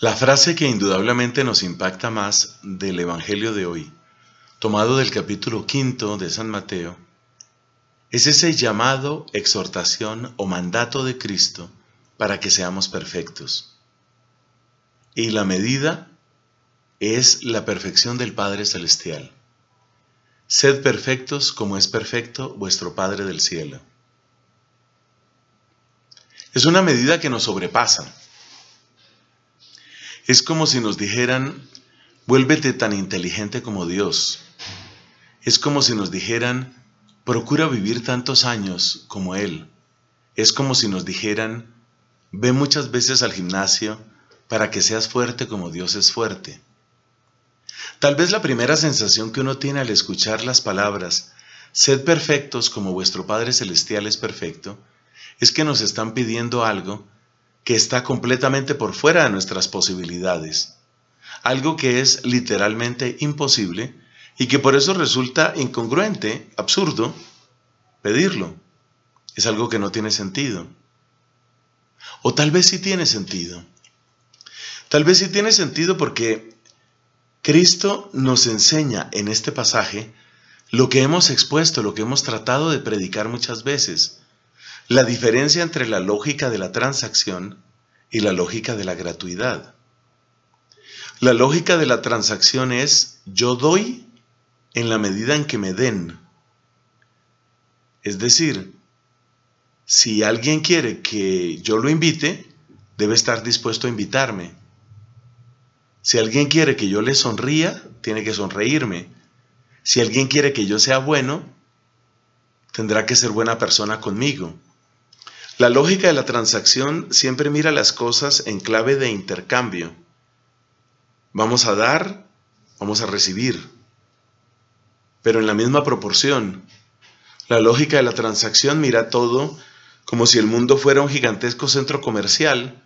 La frase que indudablemente nos impacta más del Evangelio de hoy, tomado del capítulo quinto de San Mateo, es ese llamado, exhortación o mandato de Cristo para que seamos perfectos. Y la medida es la perfección del Padre Celestial. Sed perfectos como es perfecto vuestro Padre del cielo. Es una medida que nos sobrepasa es como si nos dijeran, vuélvete tan inteligente como Dios. Es como si nos dijeran, procura vivir tantos años como Él. Es como si nos dijeran, ve muchas veces al gimnasio para que seas fuerte como Dios es fuerte. Tal vez la primera sensación que uno tiene al escuchar las palabras, sed perfectos como vuestro Padre Celestial es perfecto, es que nos están pidiendo algo que está completamente por fuera de nuestras posibilidades, algo que es literalmente imposible y que por eso resulta incongruente, absurdo, pedirlo. Es algo que no tiene sentido. O tal vez sí tiene sentido. Tal vez sí tiene sentido porque Cristo nos enseña en este pasaje lo que hemos expuesto, lo que hemos tratado de predicar muchas veces, la diferencia entre la lógica de la transacción y la lógica de la gratuidad. La lógica de la transacción es yo doy en la medida en que me den. Es decir, si alguien quiere que yo lo invite, debe estar dispuesto a invitarme. Si alguien quiere que yo le sonría, tiene que sonreírme. Si alguien quiere que yo sea bueno, tendrá que ser buena persona conmigo. La lógica de la transacción siempre mira las cosas en clave de intercambio. Vamos a dar, vamos a recibir, pero en la misma proporción. La lógica de la transacción mira todo como si el mundo fuera un gigantesco centro comercial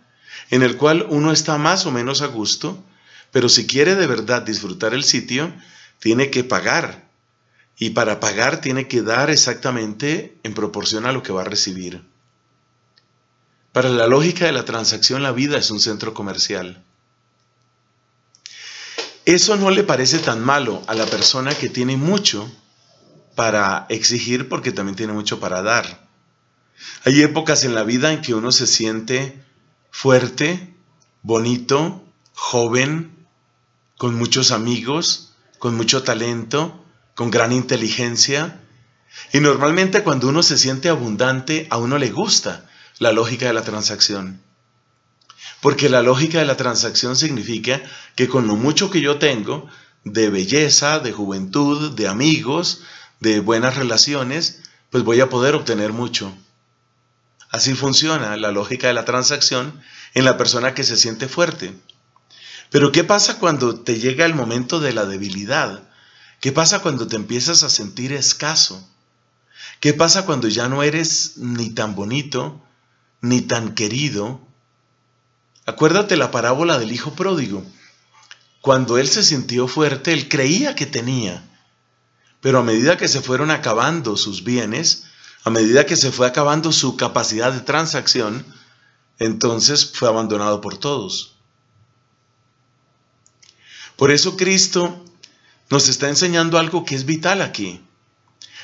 en el cual uno está más o menos a gusto, pero si quiere de verdad disfrutar el sitio, tiene que pagar. Y para pagar tiene que dar exactamente en proporción a lo que va a recibir. Para la lógica de la transacción, la vida es un centro comercial. Eso no le parece tan malo a la persona que tiene mucho para exigir porque también tiene mucho para dar. Hay épocas en la vida en que uno se siente fuerte, bonito, joven, con muchos amigos, con mucho talento, con gran inteligencia. Y normalmente cuando uno se siente abundante, a uno le gusta, la lógica de la transacción. Porque la lógica de la transacción significa que con lo mucho que yo tengo de belleza, de juventud, de amigos, de buenas relaciones, pues voy a poder obtener mucho. Así funciona la lógica de la transacción en la persona que se siente fuerte. Pero ¿qué pasa cuando te llega el momento de la debilidad? ¿Qué pasa cuando te empiezas a sentir escaso? ¿Qué pasa cuando ya no eres ni tan bonito, ni tan querido. Acuérdate la parábola del hijo pródigo. Cuando él se sintió fuerte, él creía que tenía. Pero a medida que se fueron acabando sus bienes, a medida que se fue acabando su capacidad de transacción, entonces fue abandonado por todos. Por eso Cristo nos está enseñando algo que es vital aquí.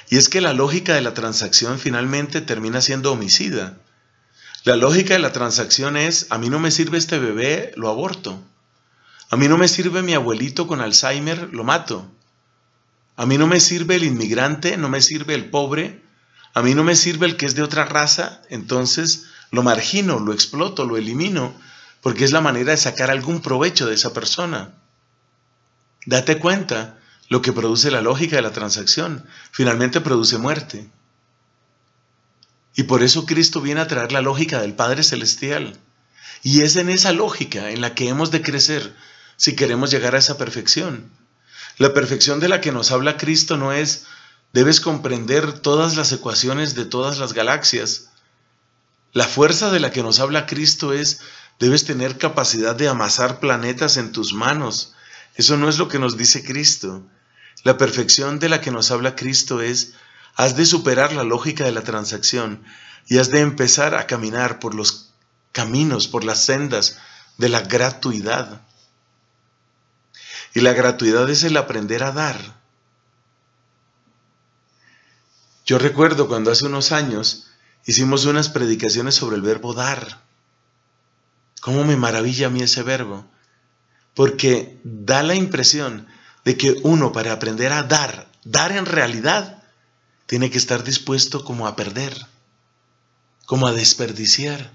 Y es que la lógica de la transacción finalmente termina siendo homicida. La lógica de la transacción es, a mí no me sirve este bebé, lo aborto. A mí no me sirve mi abuelito con Alzheimer, lo mato. A mí no me sirve el inmigrante, no me sirve el pobre, a mí no me sirve el que es de otra raza, entonces lo margino, lo exploto, lo elimino, porque es la manera de sacar algún provecho de esa persona. Date cuenta lo que produce la lógica de la transacción, finalmente produce muerte. Y por eso Cristo viene a traer la lógica del Padre Celestial. Y es en esa lógica en la que hemos de crecer si queremos llegar a esa perfección. La perfección de la que nos habla Cristo no es debes comprender todas las ecuaciones de todas las galaxias. La fuerza de la que nos habla Cristo es debes tener capacidad de amasar planetas en tus manos. Eso no es lo que nos dice Cristo. La perfección de la que nos habla Cristo es Has de superar la lógica de la transacción y has de empezar a caminar por los caminos, por las sendas de la gratuidad. Y la gratuidad es el aprender a dar. Yo recuerdo cuando hace unos años hicimos unas predicaciones sobre el verbo dar. ¿Cómo me maravilla a mí ese verbo? Porque da la impresión de que uno para aprender a dar, dar en realidad, tiene que estar dispuesto como a perder, como a desperdiciar.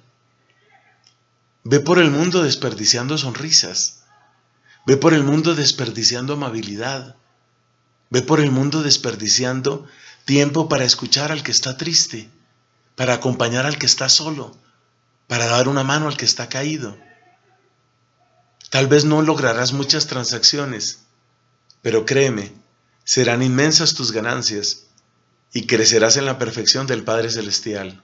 Ve por el mundo desperdiciando sonrisas. Ve por el mundo desperdiciando amabilidad. Ve por el mundo desperdiciando tiempo para escuchar al que está triste, para acompañar al que está solo, para dar una mano al que está caído. Tal vez no lograrás muchas transacciones, pero créeme, serán inmensas tus ganancias y crecerás en la perfección del Padre Celestial.